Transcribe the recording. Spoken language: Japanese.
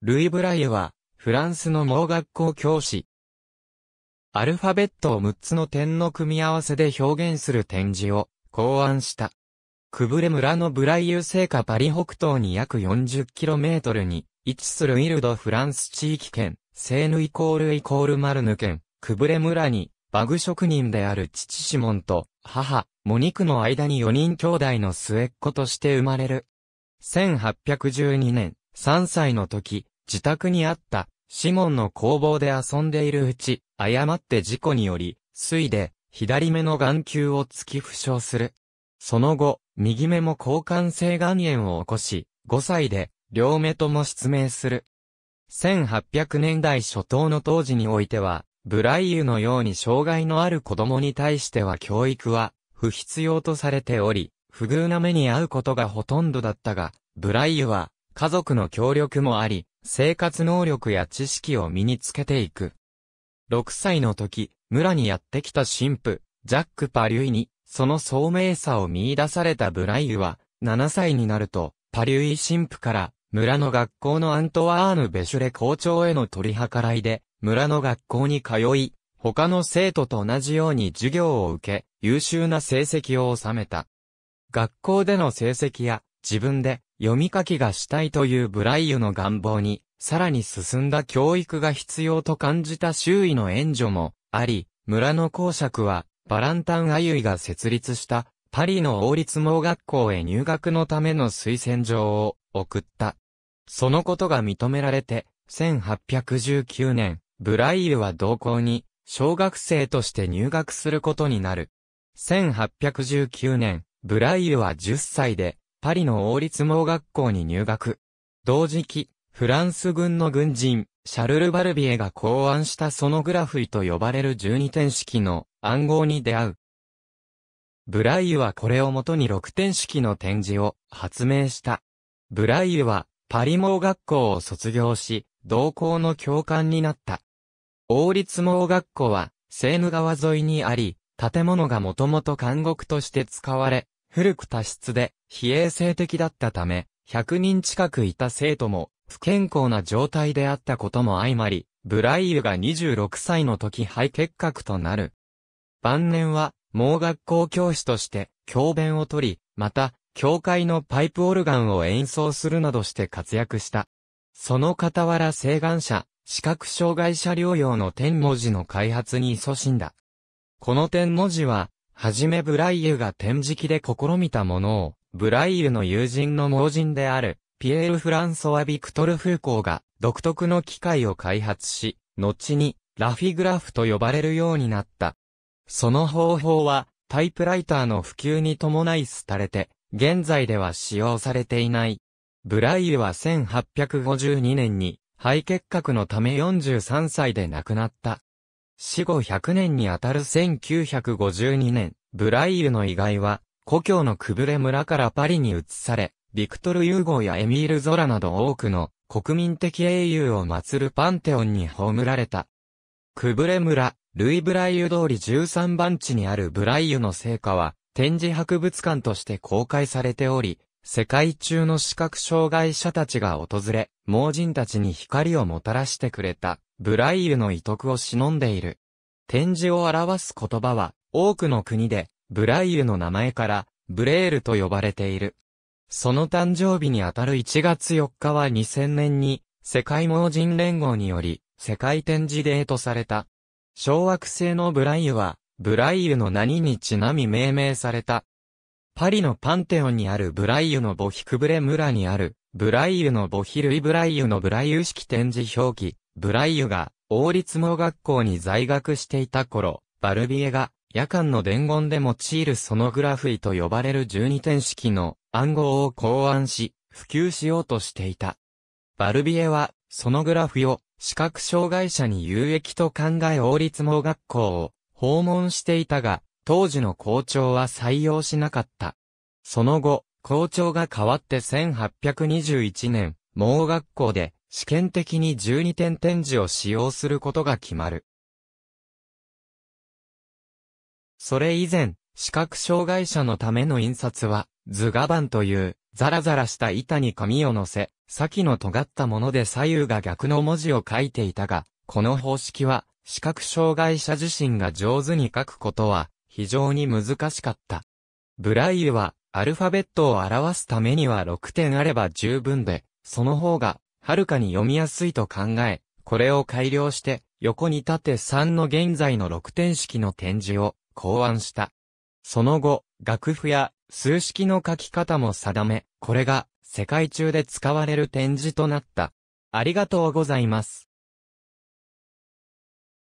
ルイ・ブライエは、フランスの盲学校教師。アルファベットを6つの点の組み合わせで表現する展示を考案した。クブレ村のブライユ聖火パリ北東に約 40km に位置するイルドフランス地域圏、セーヌイコールイコールマルヌ県、クブレ村にバグ職人である父シモンと母、モニクの間に4人兄弟の末っ子として生まれる。1812年、3歳の時、自宅にあった、シモンの工房で遊んでいるうち、誤って事故により、水で、左目の眼球を突き負傷する。その後、右目も交換性眼炎を起こし、5歳で、両目とも失明する。1800年代初頭の当時においては、ブライユのように障害のある子供に対しては教育は不必要とされており、不遇な目に遭うことがほとんどだったが、ブライユは家族の協力もあり、生活能力や知識を身につけていく。6歳の時、村にやってきた神父、ジャック・パリュイに、その聡明さを見出されたブライユは、7歳になると、パリュイ神父から、村の学校のアントワーヌ・ベシュレ校長への取り計らいで、村の学校に通い、他の生徒と同じように授業を受け、優秀な成績を収めた。学校での成績や、自分で読み書きがしたいというブライユの願望に、さらに進んだ教育が必要と感じた周囲の援助もあり、村の公爵は、バランタン・アユイが設立したパリの王立盲学校へ入学のための推薦状を送った。そのことが認められて、1819年、ブライユは同校に小学生として入学することになる。1819年、ブライユは10歳でパリの王立盲学校に入学。同時期、フランス軍の軍人、シャルル・バルビエが考案したソノグラフィと呼ばれる12点式の暗号に出会う。ブライユはこれをもとに6点式の展示を発明した。ブライユはパリ盲学校を卒業し、同校の教官になった。王立盲学校はセーヌ川沿いにあり、建物がもともと監獄として使われ、古く多湿で、非衛生的だったため、100人近くいた生徒も、不健康な状態であったことも相まり、ブライユが26歳の時肺結核となる。晩年は、盲学校教師として、教鞭をとり、また、教会のパイプオルガンを演奏するなどして活躍した。その傍ら請願者、視覚障害者療養の天文字の開発に勤しんだ。この天文字は、はじめブライユが展示機で試みたものを、ブライユの友人の盲人である、ピエール・フランソワ・ビクトル・フーコーが、独特の機械を開発し、後に、ラフィグラフと呼ばれるようになった。その方法は、タイプライターの普及に伴い廃れて、現在では使用されていない。ブライユは1852年に、肺結核のため43歳で亡くなった。死後100年にあたる1952年、ブライユの遺骸は、故郷のクブレ村からパリに移され、ビクトル・ユーゴーやエミール・ゾラなど多くの国民的英雄を祀るパンテオンに葬られた。クブレ村、ルイ・ブライユ通り13番地にあるブライユの聖火は、展示博物館として公開されており、世界中の視覚障害者たちが訪れ、盲人たちに光をもたらしてくれた、ブライユの遺徳を忍んでいる。展示を表す言葉は、多くの国で、ブライユの名前から、ブレールと呼ばれている。その誕生日にあたる1月4日は2000年に、世界盲人連合により、世界展示デーとされた。小惑星のブライユは、ブライユの何にちなみ命名された、パリのパンテオンにあるブライユのボヒクブレ村にある、ブライユのボヒルイブライユのブライユ式展示表記、ブライユが王立盲学校に在学していた頃、バルビエが夜間の伝言で用いるソノグラフィと呼ばれる12点式の暗号を考案し、普及しようとしていた。バルビエは、ソノグラフィを視覚障害者に有益と考え王立盲学校を訪問していたが、当時の校長は採用しなかった。その後、校長が変わって1821年、盲学校で試験的に12点展示を使用することが決まる。それ以前、視覚障害者のための印刷は、図画板という、ザラザラした板に紙を乗せ、先の尖ったもので左右が逆の文字を書いていたが、この方式は、視覚障害者自身が上手に書くことは、非常に難しかった。ブライユは、アルファベットを表すためには6点あれば十分で、その方が、はるかに読みやすいと考え、これを改良して、横に縦3の現在の6点式の展示を考案した。その後、楽譜や数式の書き方も定め、これが世界中で使われる展示となった。ありがとうございます。